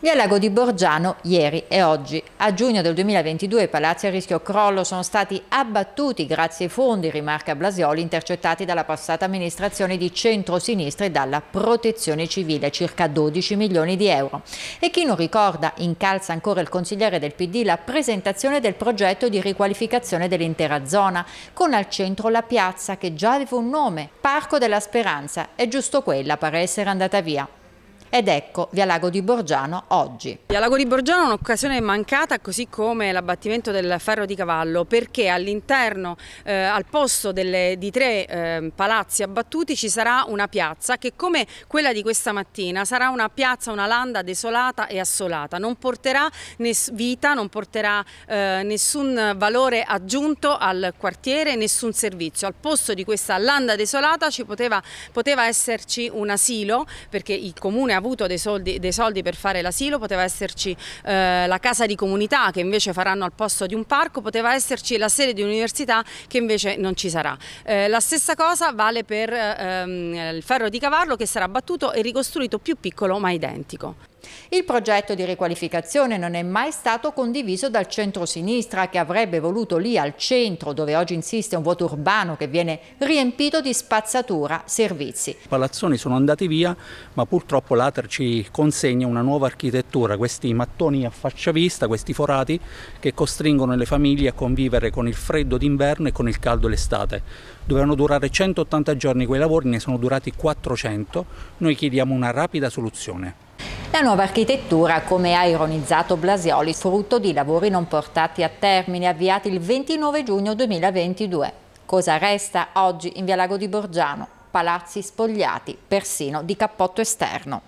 Via Lago di Borgiano ieri e oggi. A giugno del 2022 i palazzi a rischio crollo sono stati abbattuti grazie ai fondi, rimarca Blasioli, intercettati dalla passata amministrazione di centro-sinistra e dalla protezione civile, circa 12 milioni di euro. E chi non ricorda, incalza ancora il consigliere del PD la presentazione del progetto di riqualificazione dell'intera zona, con al centro la piazza che già aveva un nome, Parco della Speranza, è giusto quella pare essere andata via. Ed ecco Via Lago di Borgiano oggi. Via Lago di Borgiano è un'occasione mancata così come l'abbattimento del ferro di cavallo perché all'interno, eh, al posto delle, di tre eh, palazzi abbattuti ci sarà una piazza che come quella di questa mattina sarà una piazza, una landa desolata e assolata. Non porterà vita, non porterà eh, nessun valore aggiunto al quartiere, nessun servizio. Al posto di questa landa desolata ci poteva, poteva esserci un asilo perché il comune ha avuto dei soldi, dei soldi per fare l'asilo, poteva esserci eh, la casa di comunità che invece faranno al posto di un parco, poteva esserci la sede di un'università che invece non ci sarà. Eh, la stessa cosa vale per eh, ehm, il ferro di cavallo che sarà battuto e ricostruito più piccolo ma identico. Il progetto di riqualificazione non è mai stato condiviso dal centro-sinistra che avrebbe voluto lì al centro dove oggi insiste un vuoto urbano che viene riempito di spazzatura, servizi. I palazzoni sono andati via ma purtroppo l'Ater ci consegna una nuova architettura, questi mattoni a faccia vista, questi forati che costringono le famiglie a convivere con il freddo d'inverno e con il caldo l'estate. Dovevano durare 180 giorni quei lavori, ne sono durati 400, noi chiediamo una rapida soluzione. La nuova architettura, come ha ironizzato Blasioli, frutto di lavori non portati a termine avviati il 29 giugno 2022. Cosa resta oggi in Via Lago di Borgiano? Palazzi spogliati, persino di cappotto esterno.